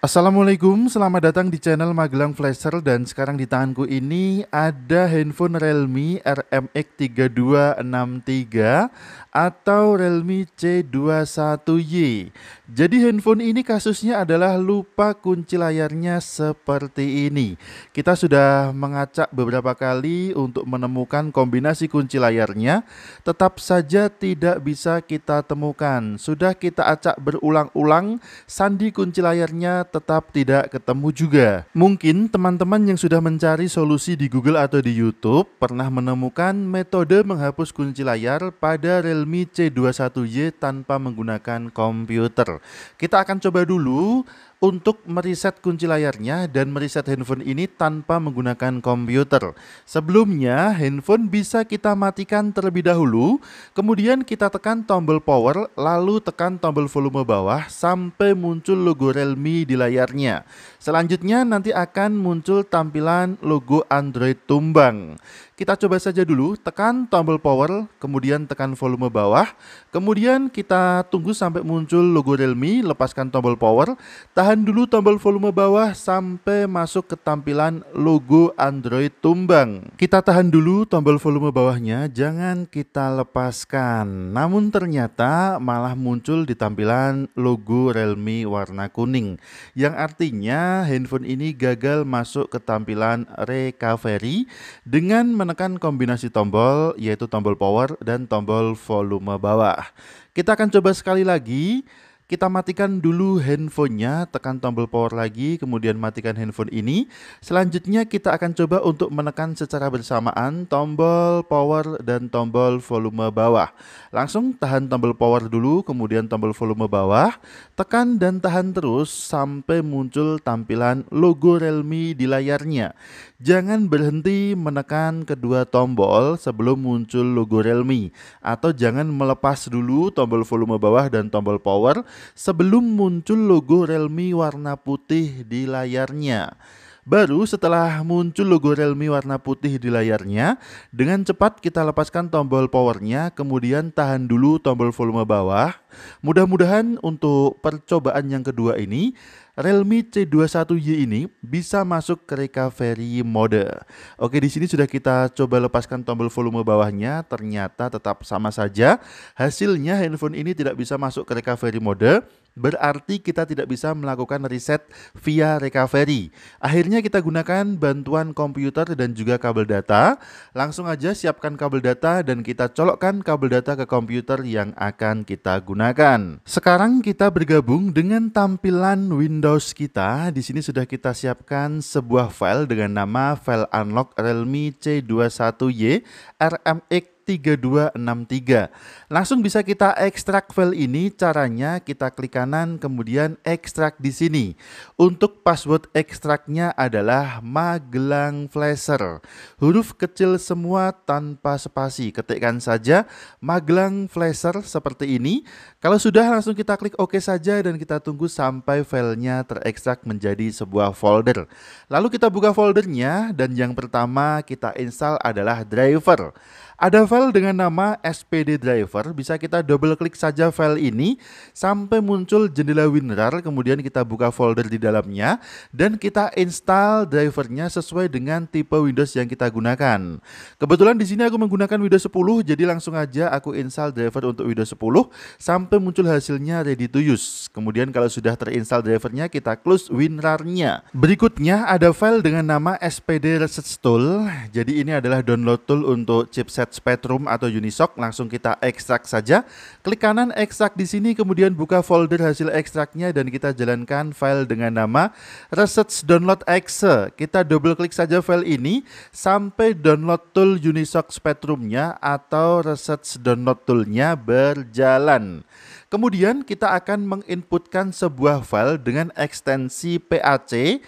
Assalamualaikum, selamat datang di channel Magelang Flasher dan sekarang di tanganku ini ada handphone Realme RMX3263 atau Realme C21Y. Jadi handphone ini kasusnya adalah lupa kunci layarnya seperti ini. Kita sudah mengacak beberapa kali untuk menemukan kombinasi kunci layarnya, tetap saja tidak bisa kita temukan. Sudah kita acak berulang-ulang, sandi kunci layarnya tetap tidak ketemu juga. Mungkin teman-teman yang sudah mencari solusi di Google atau di YouTube pernah menemukan metode menghapus kunci layar pada Realme C21Y tanpa menggunakan komputer. Kita akan coba dulu untuk meriset kunci layarnya dan meriset handphone ini tanpa menggunakan komputer. Sebelumnya, handphone bisa kita matikan terlebih dahulu, kemudian kita tekan tombol power, lalu tekan tombol volume bawah sampai muncul logo Realme di layarnya. Selanjutnya nanti akan muncul tampilan logo Android tumbang. Kita coba saja dulu, tekan tombol power, kemudian tekan volume bawah, kemudian kita tunggu sampai muncul logo Realme, lepaskan tombol power, tahan Tahan dulu tombol volume bawah sampai masuk ke tampilan logo Android tumbang. Kita tahan dulu tombol volume bawahnya, jangan kita lepaskan. Namun ternyata malah muncul di tampilan logo Realme warna kuning. Yang artinya handphone ini gagal masuk ke tampilan recovery dengan menekan kombinasi tombol yaitu tombol power dan tombol volume bawah. Kita akan coba sekali lagi kita matikan dulu handphonenya, tekan tombol power lagi, kemudian matikan handphone ini. Selanjutnya kita akan coba untuk menekan secara bersamaan tombol power dan tombol volume bawah. Langsung tahan tombol power dulu, kemudian tombol volume bawah, tekan dan tahan terus sampai muncul tampilan logo Realme di layarnya. Jangan berhenti menekan kedua tombol sebelum muncul logo Realme atau jangan melepas dulu tombol volume bawah dan tombol power sebelum muncul logo Realme warna putih di layarnya. Baru setelah muncul logo Realme warna putih di layarnya, dengan cepat kita lepaskan tombol powernya, kemudian tahan dulu tombol volume bawah. Mudah-mudahan untuk percobaan yang kedua ini, Realme C21Y ini bisa masuk ke recovery mode. Oke, di sini sudah kita coba lepaskan tombol volume bawahnya, ternyata tetap sama saja. Hasilnya handphone ini tidak bisa masuk ke recovery mode, berarti kita tidak bisa melakukan reset via recovery. Akhirnya kita gunakan bantuan komputer dan juga kabel data. Langsung aja siapkan kabel data dan kita colokkan kabel data ke komputer yang akan kita gunakan. Sekarang kita bergabung dengan tampilan Windows Windows kita, di sini sudah kita siapkan sebuah file dengan nama file unlock realme C21Y RMX 3263. Langsung bisa kita ekstrak file ini, caranya kita klik kanan kemudian ekstrak di sini. Untuk password ekstraknya adalah Magelang Flasher. Huruf kecil semua tanpa spasi. Ketikkan saja Magelang Flasher seperti ini. Kalau sudah langsung kita klik OK saja dan kita tunggu sampai filenya terekstrak menjadi sebuah folder. Lalu kita buka foldernya dan yang pertama kita install adalah driver. Ada file dengan nama SPD driver, bisa kita double klik saja file ini sampai muncul jendela WinRAR, kemudian kita buka folder di dalamnya dan kita install drivernya sesuai dengan tipe Windows yang kita gunakan. Kebetulan di sini aku menggunakan Windows 10, jadi langsung aja aku install driver untuk Windows 10 sampai muncul hasilnya ready to use. Kemudian kalau sudah terinstall drivernya, kita close WinRAR-nya. Berikutnya ada file dengan nama SPD Research Tool. Jadi ini adalah download tool untuk chipset dekat Spectrum atau Unisoc, langsung kita ekstrak saja. Klik kanan ekstrak di sini, kemudian buka folder hasil ekstraknya dan kita jalankan file dengan nama Research Download Exe. Kita double klik saja file ini sampai download tool Unisoc Spectrumnya atau Research Download toolnya berjalan. Kemudian kita akan menginputkan sebuah file dengan ekstensi PAC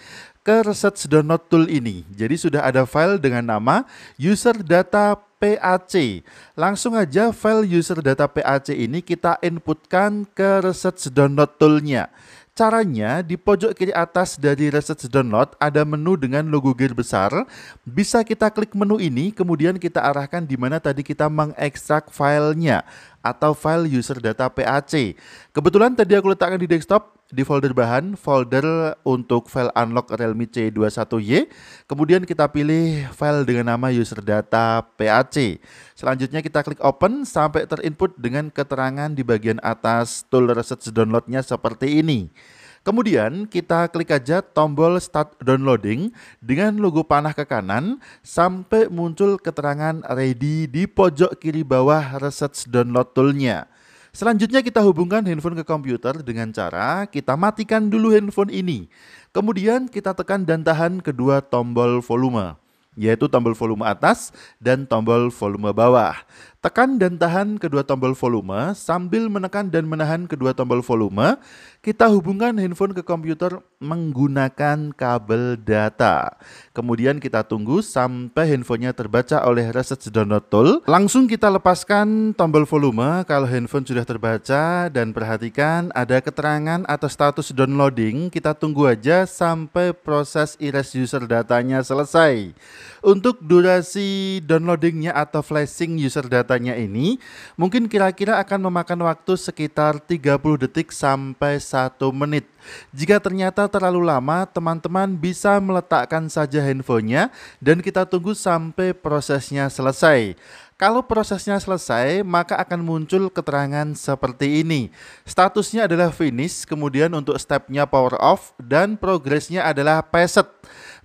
ke research download tool ini. Jadi sudah ada file dengan nama user data PAC. Langsung aja file user data PAC ini kita inputkan ke research download toolnya. Caranya, di pojok kiri atas dari Research Download ada menu dengan logo gear besar. Bisa kita klik menu ini, kemudian kita arahkan di mana tadi kita mengekstrak filenya atau file user data PAC. Kebetulan tadi aku letakkan di desktop di folder bahan, folder untuk file unlock Realme C21Y. Kemudian kita pilih file dengan nama user data PAC. Selanjutnya kita klik open sampai terinput dengan keterangan di bagian atas tool research downloadnya seperti ini. Kemudian kita klik aja tombol start downloading dengan logo panah ke kanan sampai muncul keterangan ready di pojok kiri bawah research download toolnya. Selanjutnya kita hubungkan handphone ke komputer dengan cara kita matikan dulu handphone ini. Kemudian kita tekan dan tahan kedua tombol volume yaitu tombol volume atas dan tombol volume bawah. Tekan dan tahan kedua tombol volume, sambil menekan dan menahan kedua tombol volume, kita hubungkan handphone ke komputer menggunakan kabel data. Kemudian kita tunggu sampai handphonenya terbaca oleh Reset Download Tool. Langsung kita lepaskan tombol volume kalau handphone sudah terbaca dan perhatikan ada keterangan atau status downloading. Kita tunggu aja sampai proses erase user datanya selesai. Untuk durasi downloadingnya atau flashing user data pembuatannya ini mungkin kira-kira akan memakan waktu sekitar 30 detik sampai 1 menit. Jika ternyata terlalu lama, teman-teman bisa meletakkan saja handphonenya dan kita tunggu sampai prosesnya selesai. Kalau prosesnya selesai, maka akan muncul keterangan seperti ini. Statusnya adalah finish, kemudian untuk stepnya power off, dan progresnya adalah passed.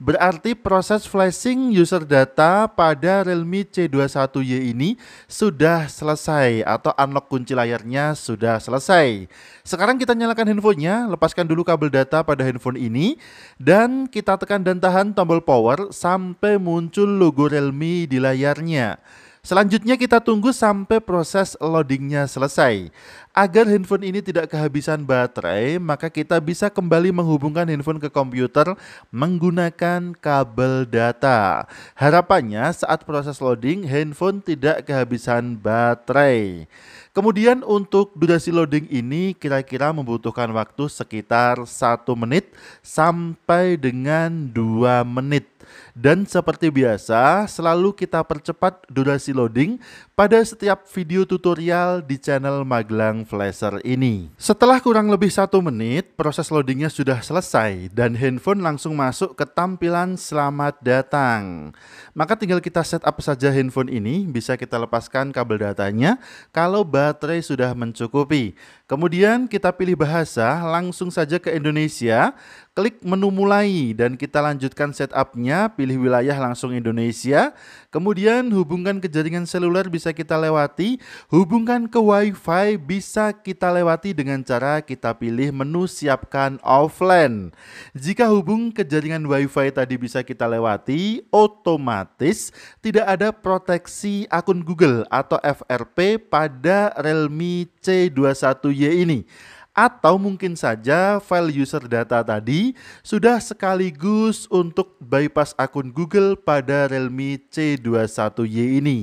Berarti proses flashing user data pada Realme C21Y ini sudah selesai atau unlock kunci layarnya sudah selesai. Sekarang kita nyalakan handphonenya, lepaskan dulu kabel data pada handphone ini, dan kita tekan dan tahan tombol power sampai muncul logo Realme di layarnya. Selanjutnya kita tunggu sampai proses loadingnya selesai. Agar handphone ini tidak kehabisan baterai, maka kita bisa kembali menghubungkan handphone ke komputer menggunakan kabel data. Harapannya saat proses loading, handphone tidak kehabisan baterai. Kemudian untuk durasi loading ini kira-kira membutuhkan waktu sekitar satu menit sampai dengan dua menit. Dan seperti biasa, selalu kita percepat durasi loading pada setiap video tutorial di channel Magelang Flasher ini. Setelah kurang lebih satu menit, proses loadingnya sudah selesai dan handphone langsung masuk ke tampilan selamat datang. Maka tinggal kita setup saja handphone ini, bisa kita lepaskan kabel datanya. Kalau baterai sudah mencukupi. Kemudian kita pilih bahasa, langsung saja ke Indonesia. Klik menu mulai dan kita lanjutkan setupnya, pilih wilayah langsung Indonesia. Kemudian hubungkan ke jaringan seluler bisa kita lewati, hubungkan ke WiFi bisa kita lewati dengan cara kita pilih menu siapkan offline. Jika hubung ke jaringan WiFi tadi bisa kita lewati, otomatis tidak ada proteksi akun Google atau FRP pada Realme C21Y ini atau mungkin saja file user data tadi sudah sekaligus untuk bypass akun Google pada Realme C21Y ini.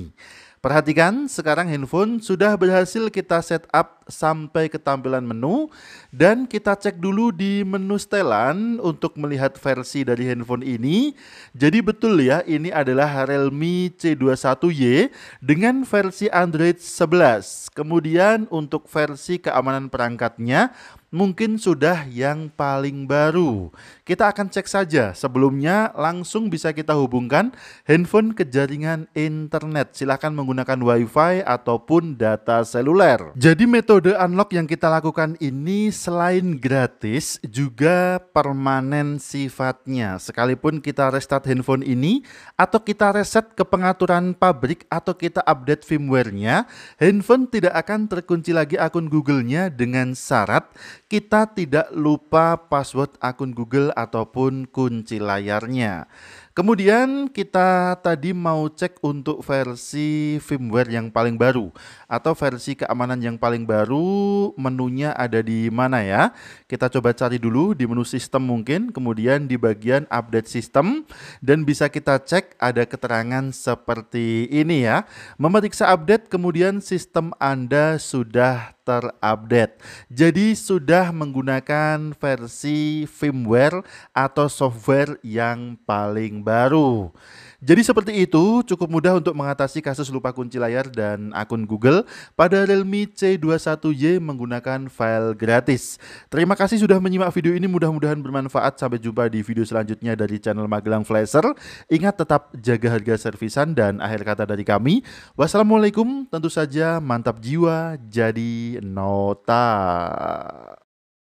Perhatikan, sekarang handphone sudah berhasil kita setup sampai ke tampilan menu dan kita cek dulu di menu setelan untuk melihat versi dari handphone ini. Jadi betul ya, ini adalah Realme C21Y dengan versi Android 11. Kemudian untuk versi keamanan perangkatnya, mungkin sudah yang paling baru. Kita akan cek saja. Sebelumnya langsung bisa kita hubungkan handphone ke jaringan internet. Silahkan menggunakan wifi ataupun data seluler. Jadi metode unlock yang kita lakukan ini selain gratis juga permanen sifatnya. Sekalipun kita restart handphone ini atau kita reset ke pengaturan pabrik atau kita update firmware-nya, handphone tidak akan terkunci lagi akun Google-nya dengan syarat kita tidak lupa password akun Google ataupun kunci layarnya. Kemudian kita tadi mau cek untuk versi firmware yang paling baru atau versi keamanan yang paling baru menunya ada di mana ya? Kita coba cari dulu di menu sistem mungkin, kemudian di bagian update sistem dan bisa kita cek ada keterangan seperti ini ya. Memeriksa update kemudian sistem Anda sudah terupdate. Jadi sudah mudah menggunakan versi firmware atau software yang paling baru. Jadi seperti itu, cukup mudah untuk mengatasi kasus lupa kunci layar dan akun Google pada Realme C21Y menggunakan file gratis. Terima kasih sudah menyimak video ini, mudah-mudahan bermanfaat. Sampai jumpa di video selanjutnya dari channel Magelang Flasher. Ingat tetap jaga harga servisan dan akhir kata dari kami. Wassalamualaikum, tentu saja mantap jiwa jadi nota.